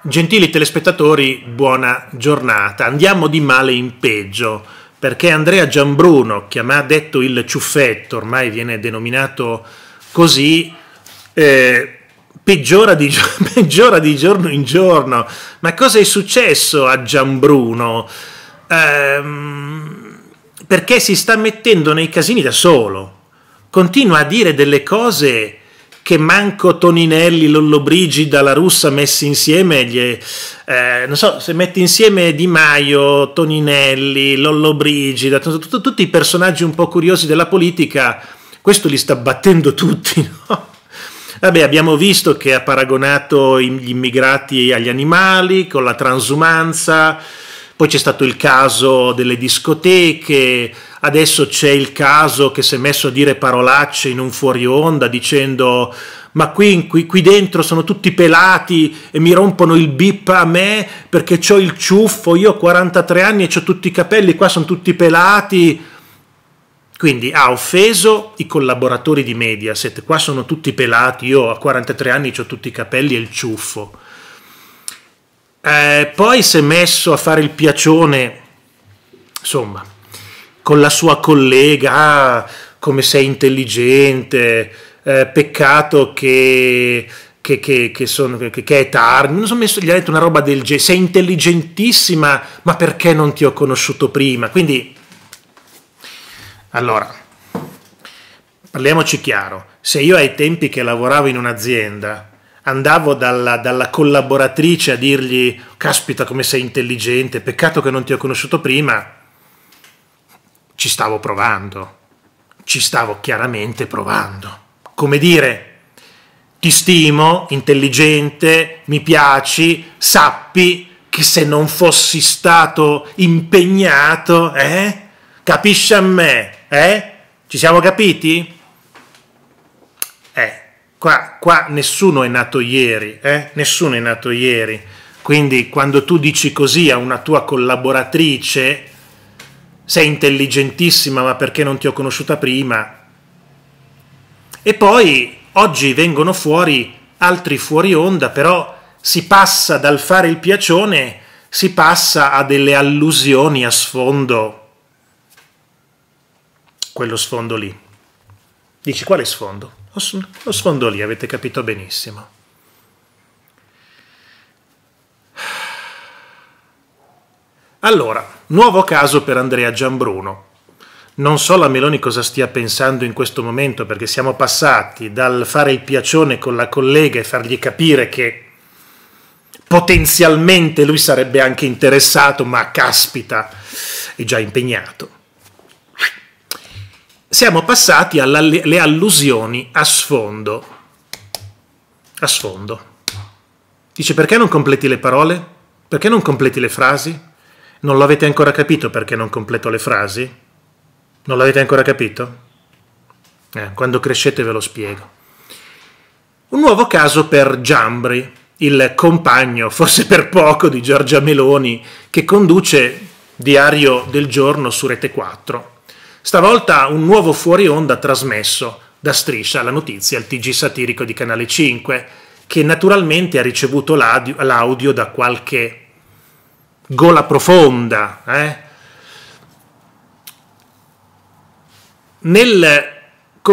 Gentili telespettatori, buona giornata. Andiamo di male in peggio perché Andrea Giambruno, che ha detto il ciuffetto, ormai viene denominato così, eh, peggiora, di, peggiora, di, giorno in giorno. Ma cosa è successo a Giambruno? Ehm, perché si sta mettendo nei casini da solo. Continua a dire delle cose che manco Toninelli, Lollobrigida, la russa messi insieme, gli, eh, non so, se metti insieme Di Maio, Toninelli, Lollobrigida, tutti i personaggi un po' curiosi della politica, questo li sta battendo tutti, no? Vabbè, abbiamo visto che ha paragonato gli immigrati agli animali, con la transumanza, poi c'è stato il caso delle discoteche, adesso c'è il caso che si è messo a dire parolacce in un fuori onda dicendo ma qui, qui, qui dentro sono tutti pelati e mi rompono il bip a me perché ho il ciuffo, io ho 43 anni e ho tutti i capelli, qua sono tutti pelati. Quindi ha offeso i collaboratori di Mediaset, qua sono tutti pelati, io a 43 anni ho tutti i capelli e il ciuffo. Eh, poi si è messo a fare il piacione, insomma, con la sua collega, ah, come sei intelligente, eh, peccato che... Che, che, che, sono, che, è tardi, non sono messo, gli ha detto una roba del genere, sei intelligentissima, ma perché non ti ho conosciuto prima? Quindi, allora, parliamoci chiaro, se io ai tempi che lavoravo in un'azienda andavo dalla, dalla collaboratrice a dirgli, caspita come sei intelligente, peccato che non ti ho conosciuto prima, ci stavo provando, ci stavo chiaramente provando. Come dire, ti stimo, intelligente, mi piaci, sappi che se non fossi stato impegnato, eh? Capisci a me, eh? Ci siamo capiti? Eh, qua, qua nessuno è nato ieri, eh? Nessuno è nato ieri. Quindi quando tu dici così a una tua collaboratrice, sei intelligentissima ma perché non ti ho conosciuta prima? E poi oggi vengono fuori altri fuori onda, però si passa dal fare il piacione, si passa a delle allusioni a sfondo. Quello sfondo lì. Dici quale sfondo? Lo sfondo lì, avete capito benissimo. Allora, nuovo caso per Andrea Gianbruno. Non so la Meloni cosa stia pensando in questo momento perché siamo passati dal fare il piacione con la collega e fargli capire che potenzialmente lui sarebbe anche interessato, ma caspita, è già impegnato. Siamo passati alle allusioni a sfondo. A sfondo. Dice perché non completi le parole? Perché non completi le frasi? Non l'avete ancora capito perché non completo le frasi? Non l'avete ancora capito? Eh, quando crescete ve lo spiego. Un nuovo caso per Giambri, il compagno, forse per poco, di Giorgia Meloni, che conduce Diario del Giorno su Rete 4. Stavolta un nuovo fuori onda trasmesso da Striscia la notizia al TG satirico di Canale 5, che naturalmente ha ricevuto l'audio da qualche gola profonda. Eh? Nel,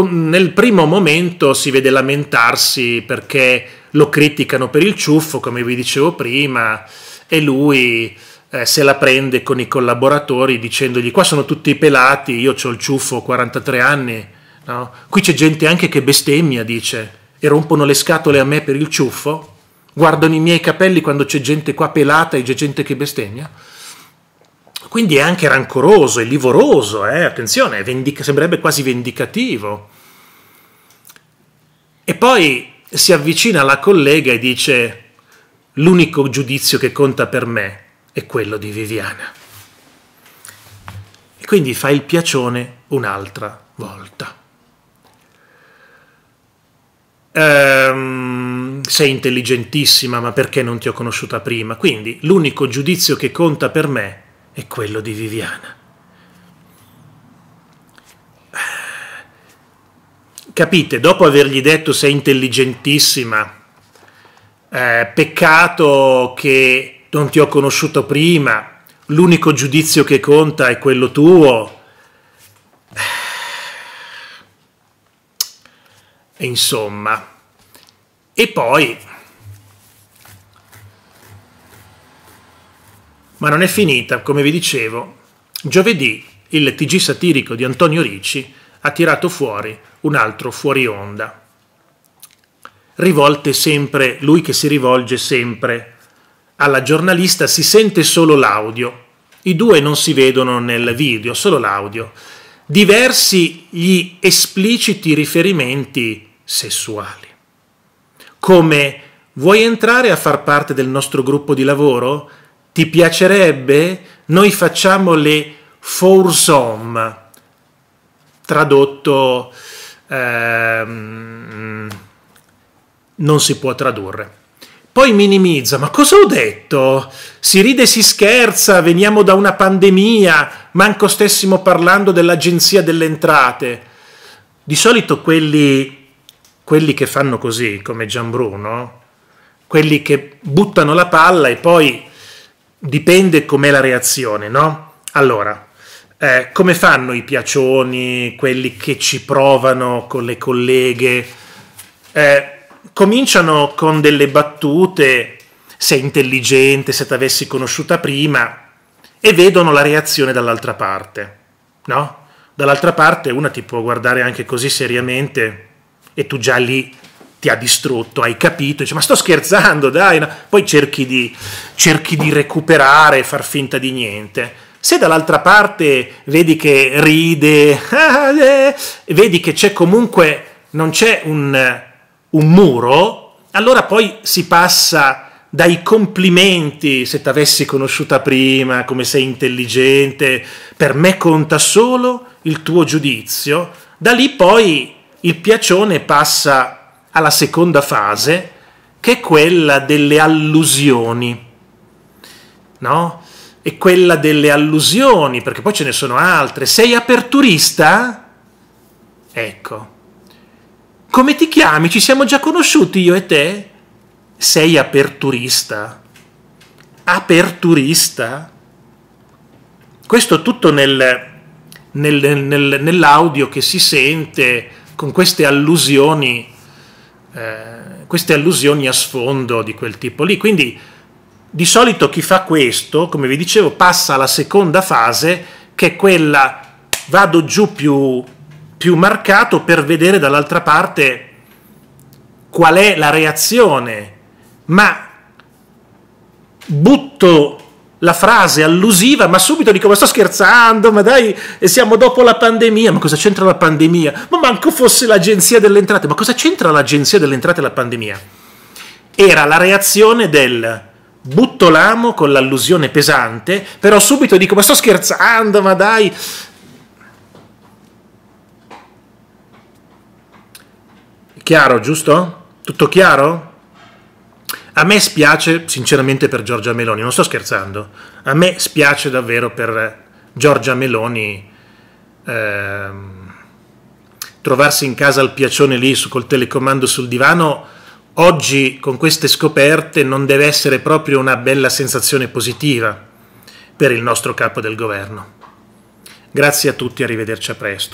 nel primo momento si vede lamentarsi perché lo criticano per il ciuffo, come vi dicevo prima, e lui eh, se la prende con i collaboratori dicendogli qua sono tutti pelati, io ho il ciuffo, 43 anni, no? qui c'è gente anche che bestemmia, dice, e rompono le scatole a me per il ciuffo guardano i miei capelli quando c'è gente qua pelata e c'è gente che bestemmia. Quindi è anche rancoroso, è livoroso, eh? attenzione, vendica- sembrerebbe quasi vendicativo. E poi si avvicina alla collega e dice l'unico giudizio che conta per me è quello di Viviana. E quindi fa il piacione un'altra volta ehm, sei intelligentissima, ma perché non ti ho conosciuta prima? Quindi l'unico giudizio che conta per me è quello di Viviana. Capite, dopo avergli detto sei intelligentissima, eh, peccato che non ti ho conosciuto prima, l'unico giudizio che conta è quello tuo, insomma. E poi, ma non è finita, come vi dicevo, giovedì il TG satirico di Antonio Ricci ha tirato fuori un altro fuori onda. Rivolte sempre, lui che si rivolge sempre alla giornalista si sente solo l'audio. I due non si vedono nel video, solo l'audio diversi gli espliciti riferimenti sessuali. Come vuoi entrare a far parte del nostro gruppo di lavoro? Ti piacerebbe? Noi facciamo le foursome, tradotto ehm, non si può tradurre poi minimizza, ma cosa ho detto? Si ride, si scherza, veniamo da una pandemia, manco stessimo parlando dell'agenzia delle entrate. Di solito quelli, quelli che fanno così, come Gianbruno, quelli che buttano la palla e poi dipende com'è la reazione, no? Allora, eh, come fanno i piacioni, quelli che ci provano con le colleghe? Eh, cominciano con delle battute, sei intelligente, se t'avessi conosciuta prima, e vedono la reazione dall'altra parte, no? Dall'altra parte una ti può guardare anche così seriamente e tu già lì ti ha distrutto, hai capito, dici ma sto scherzando, dai, no? poi cerchi di, cerchi di recuperare, far finta di niente. Se dall'altra parte vedi che ride, eh, vedi che c'è comunque, non c'è un, un muro, allora poi si passa dai complimenti, se t'avessi conosciuta prima, come sei intelligente, per me conta solo il tuo giudizio, da lì poi il piacione passa alla seconda fase, che è quella delle allusioni, no? E quella delle allusioni, perché poi ce ne sono altre. Sei aperturista? Ecco, come ti chiami? Ci siamo già conosciuti io e te? Sei aperturista. Aperturista? Questo tutto nel, nel, nel, nell'audio che si sente con queste allusioni, eh, queste allusioni a sfondo di quel tipo lì. Quindi di solito chi fa questo, come vi dicevo, passa alla seconda fase che è quella vado giù più più marcato per vedere dall'altra parte qual è la reazione, ma butto la frase allusiva, ma subito dico: Ma sto scherzando, ma dai, siamo dopo la pandemia. Ma cosa c'entra la pandemia? Ma manco fosse l'agenzia delle entrate. Ma cosa c'entra l'agenzia delle entrate e la pandemia? Era la reazione del butto l'amo con l'allusione pesante, però subito dico: Ma sto scherzando, ma dai, Chiaro, giusto? Tutto chiaro? A me spiace sinceramente per Giorgia Meloni, non sto scherzando, a me spiace davvero per Giorgia Meloni ehm, trovarsi in casa al piacione lì col telecomando sul divano. Oggi con queste scoperte non deve essere proprio una bella sensazione positiva per il nostro capo del governo. Grazie a tutti, arrivederci a presto.